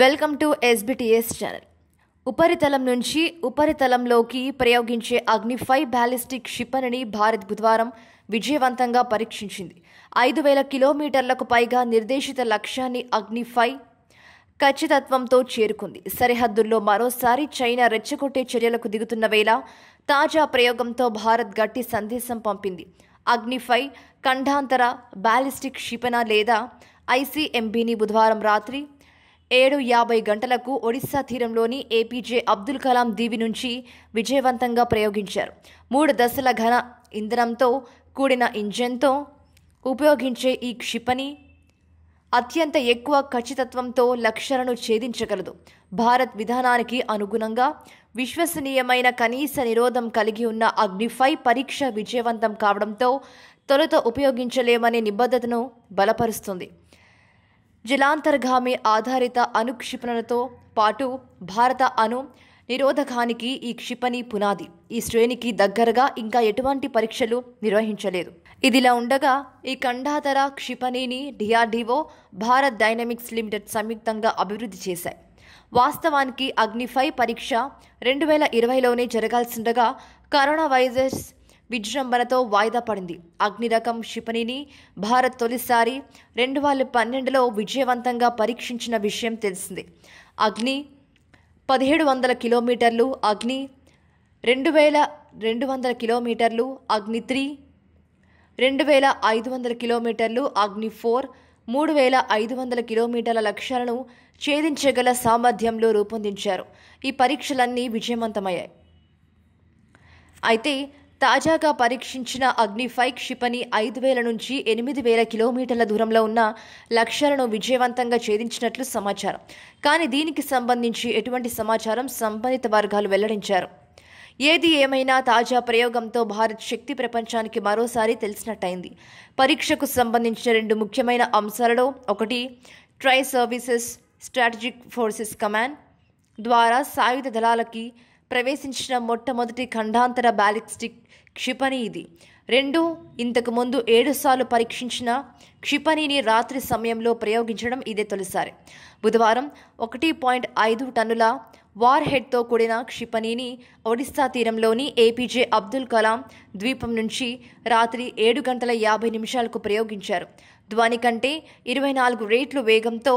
welcome to SBTS channel ఉపరితలం నుంచి ఉపరితలంలోకి ప్రయోగించే అగ్నిఫై ballistic క్షిపణిని Bharat బుధవారం విజయవంతంగా పరీక్షించింది ఐదు వేల కిలోమీటర్లకు పైగా నిర్దేశిత లక్ష్యాన్ని అగ్నిఫై ఖచ్చితత్వంతో చేరుకుంది సరిహద్దుల్లో మరోసారి చైనా రెచ్చగొట్టే చర్యలకు దిగుతున్న వేళ తాజా ప్రయోగంతో భారత్ గట్టి సందేశం పంపింది అగ్నిఫై ఖండాంతర బ్యాలిస్టిక్ క్షిపణ లేదా ఐసీఎంబీని బుధవారం రాత్రి ఏడు యాభై గంటలకు ఒడిశా తీరంలోని ఏపీజే అబ్దుల్ కలాం దీవి నుంచి విజయవంతంగా ప్రయోగించారు మూడు దశల ఘన ఇంధనంతో కూడిన ఇంజన్తో ఉపయోగించే ఈ క్షిపణి అత్యంత ఎక్కువ ఖచ్చితత్వంతో లక్ష్యాలను ఛేదించగలదు భారత్ విధానానికి అనుగుణంగా విశ్వసనీయమైన కనీస నిరోధం కలిగి ఉన్న అగ్నిఫై పరీక్ష విజయవంతం కావడంతో తొలుత ఉపయోగించలేమనే నిబద్ధతను బలపరుస్తుంది జలాంతర్గామి ఆధారిత అణు క్షిపణులతో పాటు భారత అణు నిరోధకానికి ఈ క్షిపణి పునాది ఈ శ్రేణికి దగ్గరగా ఇంకా ఎటువంటి పరీక్షలు నిర్వహించలేదు ఇదిలా ఉండగా ఈ ఖండాతర క్షిపణిని డిఆర్డీఓ భారత్ డైనమిక్స్ లిమిటెడ్ సంయుక్తంగా అభివృద్ధి చేశాయి వాస్తవానికి అగ్నిఫై పరీక్ష రెండు వేల ఇరవైలోనే జరగాల్సిండగా కరోనా వైరస్ విజృంభణతో వాయిదా పడింది అగ్నిరకం క్షిపణిని భారత్ తొలిసారి రెండు వేల పన్నెండులో విజయవంతంగా పరీక్షించిన విషయం తెలిసింది అగ్ని పదిహేడు వందల కిలోమీటర్లు అగ్ని రెండు వేల రెండు వందల కిలోమీటర్లు అగ్ని త్రీ రెండు వేల ఐదు వందల కిలోమీటర్లు అగ్ని ఫోర్ మూడు వేల ఐదు వందల కిలోమీటర్ల లక్ష్యాలను ఛేదించగల సామర్థ్యంలో రూపొందించారు ఈ పరీక్షలన్నీ విజయవంతమయ్యాయి అయితే తాజాగా పరీక్షించిన అగ్నిఫై క్షిపణి ఐదు వేల నుంచి ఎనిమిది వేల కిలోమీటర్ల దూరంలో ఉన్న లక్ష్యాలను విజయవంతంగా ఛేదించినట్లు సమాచారం కానీ దీనికి సంబంధించి ఎటువంటి సమాచారం సంబంధిత వర్గాలు వెల్లడించారు ఏది ఏమైనా తాజా ప్రయోగంతో భారత్ శక్తి ప్రపంచానికి మరోసారి తెలిసినట్టయింది పరీక్షకు సంబంధించిన రెండు ముఖ్యమైన అంశాలలో ఒకటి tri services strategic forces command ద్వారా సాయుధ దళాలకి ప్రవేశించిన మొట్టమొదటి ఖండాంతర బ్యాలిస్టిక్ క్షిపణి ఇది రెండు ఇంతకు ముందు ఏడుసార్లు పరీక్షించిన క్షిపణిని రాత్రి సమయంలో ప్రయోగించడం ఇదే తొలిసారి బుధవారం ఒకటి పాయింట్ ఐదు టన్నుల వార్ హెడ్తో కూడిన క్షిపణిని ఒడిస్సా తీరంలోని ఏపీజే అబ్దుల్ కలాం ద్వీపం నుంచి రాత్రి ఏడు గంటల యాభై నిమిషాలకు ప్రయోగించారు ధ్వని కంటే ఇరవై నాలుగు రేట్లు వేగంతో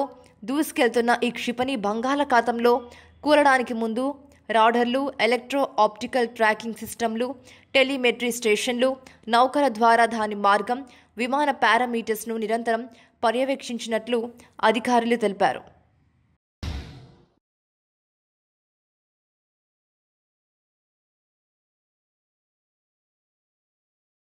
దూసుకెళ్తున్న ఈ క్షిపణి బంగాళాఖాతంలో కూరడానికి ముందు రాడర్లు ఎలక్ట్రో ఆప్టికల్ ట్రాకింగ్ సిస్టమ్లు టెలిమెట్రీ స్టేషన్లు నౌకల ద్వారా దాని మార్గం విమాన పారామీటర్స్ను నిరంతరం పర్యవేక్షించినట్లు అధికారులు తెలిపారు